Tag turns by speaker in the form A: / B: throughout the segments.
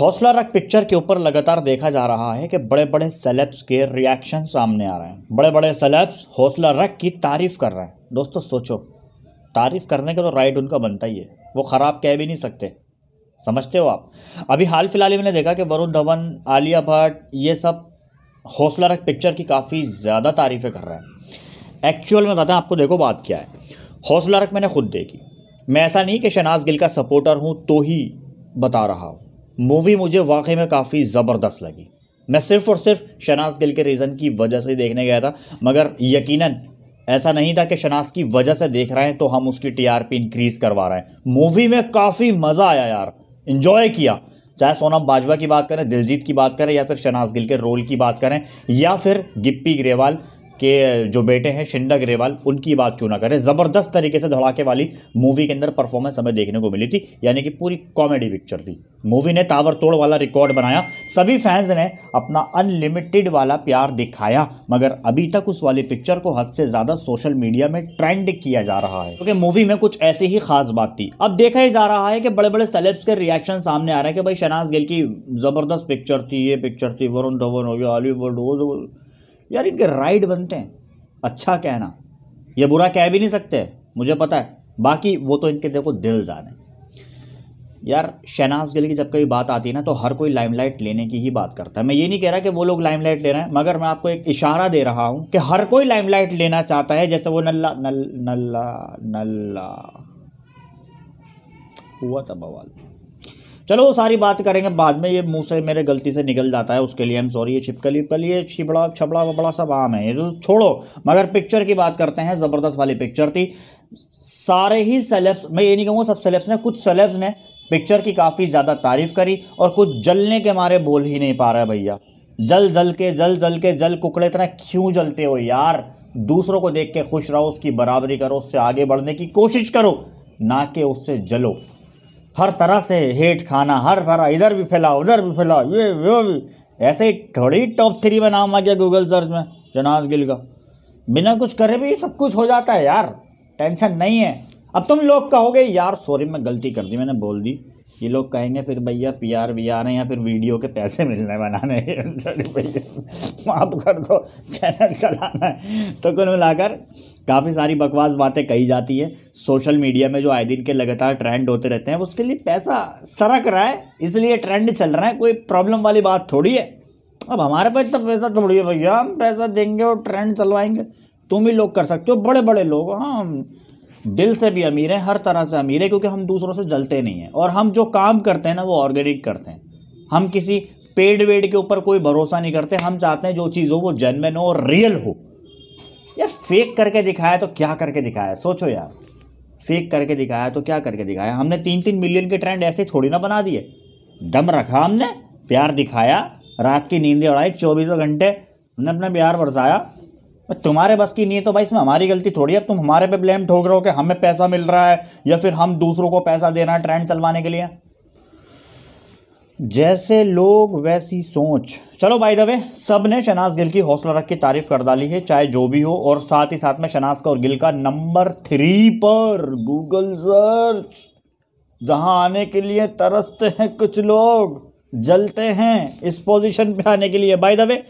A: हौसला रख पिक्चर के ऊपर लगातार देखा जा रहा है कि बड़े बड़े सेलेब्स के रिएक्शन सामने आ रहे हैं बड़े बड़े सेलेब्स हौसला रख की तारीफ़ कर रहे हैं दोस्तों सोचो तारीफ़ करने का तो राइट उनका बनता ही है वो ख़राब कह भी नहीं सकते समझते हो आप अभी हाल फिलहाल ही मैंने देखा कि वरुण धवन आलिया भट्ट ये सब हौसला रख पिक्चर की काफ़ी ज़्यादा तारीफ़ें कर रहे हैं एक्चुअल में बताएं आपको देखो बात क्या है हौसला रख मैंने खुद देखी मैं ऐसा नहीं कि शनाज गिल का सपोर्टर हूँ तो ही बता रहा हूँ मूवी मुझे वाकई में काफ़ी ज़बरदस्त लगी मैं सिर्फ़ और सिर्फ शनाज गिल के रीज़न की वजह से देखने गया था मगर यकीनन ऐसा नहीं था कि शनाज की वजह से देख रहे हैं तो हम उसकी टीआरपी इंक्रीज़ करवा रहे हैं मूवी में काफ़ी मज़ा आया यार इन्जॉय किया चाहे सोनम बाजवा की बात करें दिलजीत की बात करें या फिर शनाज गिल के रोल की बात करें या फिर गिप्पी ग्रेवाल के जो बेटे हैं शिंदा ग्रेवाल उनकी बात क्यों ना करें ज़बरदस्त तरीके से धड़ाके वाली मूवी के अंदर परफॉर्मेंस हमें देखने को मिली थी यानी कि पूरी कॉमेडी पिक्चर थी मूवी ने ताबड़तोड़ वाला रिकॉर्ड बनाया सभी फैंस ने अपना अनलिमिटेड वाला प्यार दिखाया मगर अभी तक उस वाली पिक्चर को हद से ज़्यादा सोशल मीडिया में ट्रेंड किया जा रहा है क्योंकि मूवी में कुछ ऐसी ही खास बात थी अब देखा ही जा रहा है कि बड़े बड़े सेलेब्स के रिएक्शन सामने आ रहे हैं कि भाई शनाज गिल की ज़बरदस्त पिक्चर थी ये पिक्चर थी वरुण धवन हो गया हॉलीवुड यार इनके राइड बनते हैं अच्छा कहना ये बुरा कह भी नहीं सकते मुझे पता है बाकी वो तो इनके देखो दिल जाने यार शहनाज गिल की जब कोई बात आती है ना तो हर कोई लाइमलाइट लेने की ही बात करता है मैं ये नहीं कह रहा कि वो लोग लाइमलाइट ले रहे हैं मगर मैं आपको एक इशारा दे रहा हूँ कि हर कोई लाइमलाइट लेना चाहता है जैसे वो नल्ला नल नल्ला नल्ला हुआ था बवाल चलो वो सारी बात करेंगे बाद में ये मुंह से मेरे गलती से निकल जाता है उसके लिए हम सॉरी ये छिपकली उपकली ये छिपड़ा छपड़ा वबड़ा सब आम है ये तो छोड़ो मगर पिक्चर की बात करते हैं ज़बरदस्त वाली पिक्चर थी सारे ही सेलेब्स मैं ये नहीं कहूँगा सब सेलेब्स ने कुछ सेलेब्स ने पिक्चर की काफ़ी ज़्यादा तारीफ़ करी और कुछ जलने के मारे बोल ही नहीं पा रहा है भैया जल जल के जल जल के जल कुकड़े इतना क्यों जलते हो यार दूसरों को देख के खुश रहो उसकी बराबरी करो उससे आगे बढ़ने की कोशिश करो ना कि उससे जलो हर तरह से हेट खाना हर तरह इधर भी फैलाओ उधर भी फैलाओ ये वो भी ऐसे ही थोड़ी टॉप थ्री में नाम आ गया गूगल सर्च में जनाज गिल का बिना कुछ करे भी सब कुछ हो जाता है यार टेंशन नहीं है अब तुम लोग कहोगे यार सॉरी मैं गलती कर दी मैंने बोल दी ये लोग कहेंगे फिर भैया पी आर वी आर या फिर वीडियो के पैसे मिलने बनाने भैया माफ़ कर दो चैनल चलाना है तो कुल मिलाकर काफ़ी सारी बकवास बातें कही जाती है सोशल मीडिया में जो आए दिन के लगातार ट्रेंड होते रहते हैं उसके लिए पैसा सरक रहा है इसलिए ट्रेंड चल रहा है कोई प्रॉब्लम वाली बात थोड़ी है अब हमारे पास तो पैसा थोड़ी है भैया हम पैसा देंगे और ट्रेंड चलवाएंगे तुम ही लोग कर सकते हो बड़े बड़े लोग हाँ दिल से भी अमीर हैं हर तरह से अमीर है क्योंकि हम दूसरों से जलते नहीं हैं और हम जो काम करते हैं ना वो ऑर्गेनिक करते हैं हम किसी पेड वेड के ऊपर कोई भरोसा नहीं करते हम चाहते हैं जो चीज़ हो वो जेनमेन हो और रियल हो यार फेक करके दिखाया तो क्या करके दिखाया सोचो यार फेक करके दिखाया तो क्या करके दिखाया हमने तीन तीन मिलियन के ट्रेंड ऐसे थोड़ी ना बना दिए दम रखा हमने प्यार दिखाया रात की नींदें उड़ाई चौबीसों घंटे हमने अपना प्यार बरसाया तुम्हारे बस की नहीं है तो भाई इसमें हमारी गलती थोड़ी है अब तुम हमारे पे ब्लेम ठोक रहे हो कि हमें पैसा मिल रहा है या फिर हम दूसरों को पैसा दे रहे हैं ट्रेंड चलवाने के लिए जैसे लोग वैसी सोच चलो बाय द वे सब ने शनाज गिल की हौसला रख के तारीफ कर डाली है चाहे जो भी हो और साथ ही साथ में शनाज का और गिल का नंबर थ्री पर गूगल सर्च जहां आने के लिए तरसते हैं कुछ लोग जलते हैं इस पोजीशन पे आने के लिए बाय द वे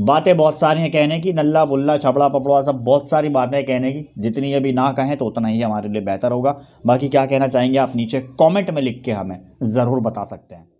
A: बातें बहुत सारी हैं कहने की नल्ला बुल्ला छपड़ा पपड़ा सब बहुत सारी बातें कहने की जितनी अभी ना कहें तो उतना ही हमारे लिए बेहतर होगा बाकी क्या कहना चाहेंगे आप नीचे कमेंट में लिख के हमें ज़रूर बता सकते हैं